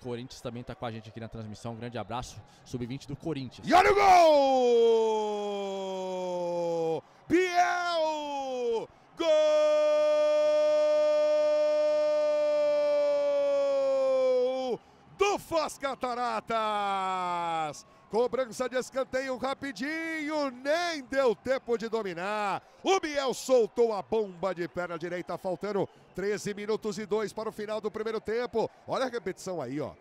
Corinthians também está com a gente aqui na transmissão. Um grande abraço, sub-20 do Corinthians. E olha o gol! Biel! Gol! Do Foscataratas! Cobrança de escanteio rapidinho, nem deu tempo de dominar. O Biel soltou a bomba de perna direita, faltando 13 minutos e 2 para o final do primeiro tempo. Olha a repetição aí, ó.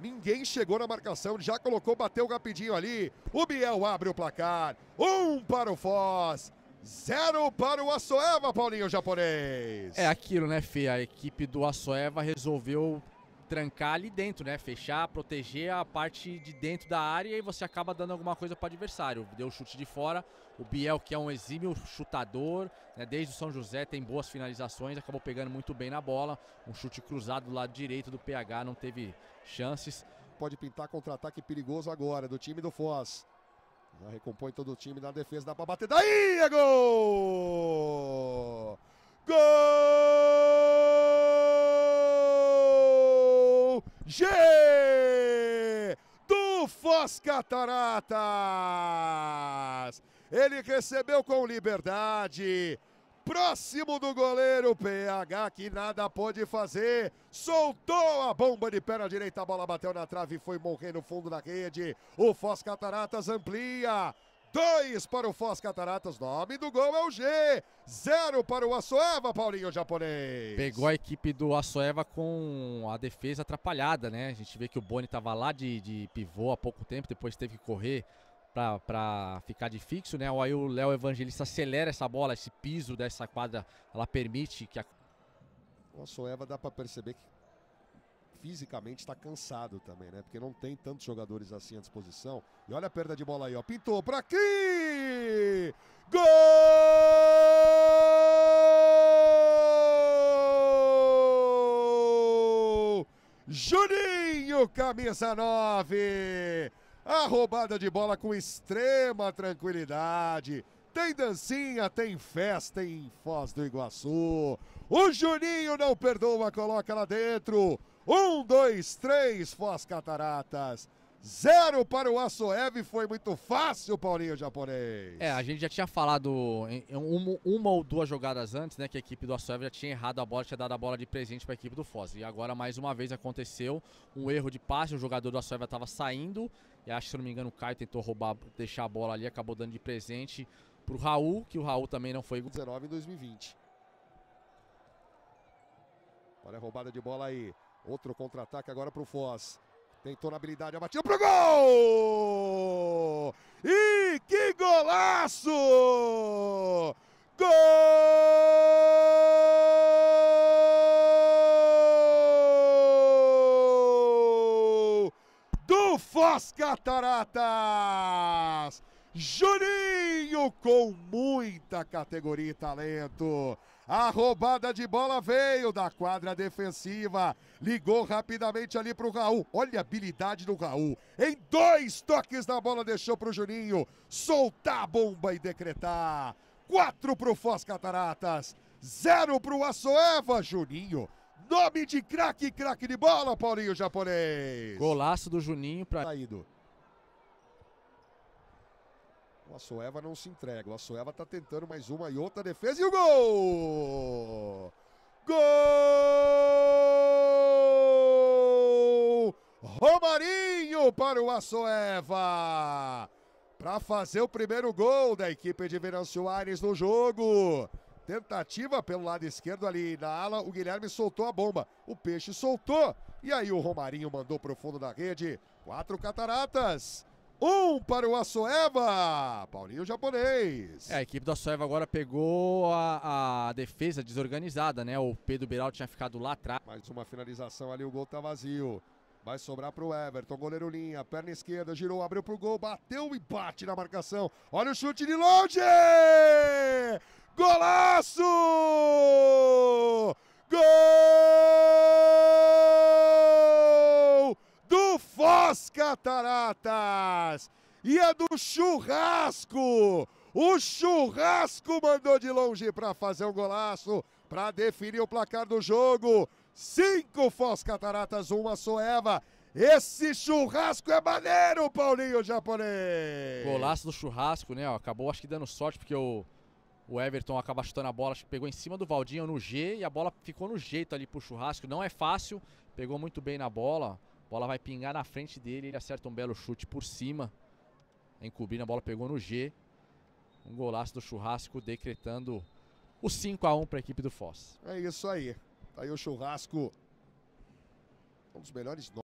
Ninguém chegou na marcação, já colocou, bateu rapidinho ali. O Biel abre o placar. Um para o Foz. Zero para o Assoeva, Paulinho japonês. É aquilo, né, Fê? A equipe do Assoeva resolveu trancar ali dentro, né? Fechar, proteger a parte de dentro da área e você acaba dando alguma coisa para o adversário. Deu chute de fora, o Biel, que é um exímio chutador, né? desde o São José tem boas finalizações, acabou pegando muito bem na bola. Um chute cruzado do lado direito do PH, não teve chances. Pode pintar contra-ataque perigoso agora do time do Foz. Já recompõe todo o time na defesa, dá para bater. Daí é gol! Gol! G do Foz Cataratas. Ele recebeu com liberdade. Próximo do goleiro, PH que nada pôde fazer, soltou a bomba de perna direita, a bola bateu na trave e foi morrer no fundo da rede. O Foz Cataratas amplia, 2 para o Foz Cataratas, nome do gol é o G. 0 para o Açoeva, Paulinho japonês. Pegou a equipe do Açoeva com a defesa atrapalhada, né? A gente vê que o Boni estava lá de, de, pivô há pouco tempo, depois teve que correr para ficar de fixo, né? Aí o Léo Evangelista acelera essa bola, esse piso dessa quadra, ela permite que a. O Açoeva dá para perceber que fisicamente está cansado também, né? Porque não tem tantos jogadores assim à disposição. E olha a perda de bola aí, ó. Pintou para aqui! Gol! Juninho, camisa 9! A roubada de bola com extrema tranquilidade. Tem dancinha, tem festa em Foz do Iguaçu. O Juninho não perdoa, coloca lá dentro. Um, dois, três, Foz Cataratas. Zero para o Assoev, foi muito fácil, Paulinho Japonês. É, a gente já tinha falado em, uma, uma, ou duas jogadas antes, né, que a equipe do Assoev já tinha errado a bola, tinha dado a bola de presente para a equipe do Foz. E agora, mais uma vez, aconteceu um erro de passe, o jogador do Assoev estava saindo, e acho que, se não me engano, o Caio tentou roubar, deixar a bola ali, acabou dando de presente para o Raul, que o Raul também não foi... 19 em 2020. Olha a roubada de bola aí. Outro contra-ataque agora para o Foz. Tentou na habilidade abatiu para o gol! E que golaço! Gol! Do Foz Cataratas! Juninho com muita categoria e talento. A roubada de bola veio da quadra defensiva. Ligou rapidamente ali para o Raul. Olha a habilidade do Raul. Em dois toques da bola, deixou para o Juninho soltar a bomba e decretar. Quatro para o Foz Cataratas. Zero para o Açoeva, Juninho. Nome de craque, craque de bola, Paulinho Japonês. Golaço do Juninho para. Saído. O Açoeva não se entrega. O Açoeva está tentando mais uma e outra defesa e o gol! Gol! Romarinho para o Açoeva! Para fazer o primeiro gol da equipe de Venâncio Aires no jogo. Tentativa pelo lado esquerdo ali na ala, o Guilherme soltou a bomba. O peixe soltou e aí o Romarinho mandou para o fundo da rede. Quatro cataratas um para o Açoeva. Paulinho japonês. É, a equipe do Açoeva agora pegou a, a, defesa desorganizada, né? O Pedro Beral tinha ficado lá atrás. Mais uma finalização ali, o gol tá vazio. Vai sobrar para o Everton, goleiro linha, perna esquerda, girou, abriu para o gol, bateu e bate na marcação. Olha o chute de longe! Golaço! das cataratas e a é do churrasco. O churrasco mandou de longe para fazer um golaço, para definir o placar do jogo. Cinco Foz Cataratas, uma Soeva. Esse churrasco é maneiro, Paulinho japonês! Golaço do churrasco, né? Acabou acho que dando sorte, porque o, o Everton acaba chutando a bola, acho que pegou em cima do Valdinho no G e a bola ficou no jeito ali pro churrasco. Não é fácil, pegou muito bem na bola bola vai pingar na frente dele, ele acerta um belo chute por cima. Encobrindo, a bola pegou no G. Um golaço do Churrasco decretando o 5 a 1 para a equipe do Foz. É isso aí. Tá aí o Churrasco. Um dos melhores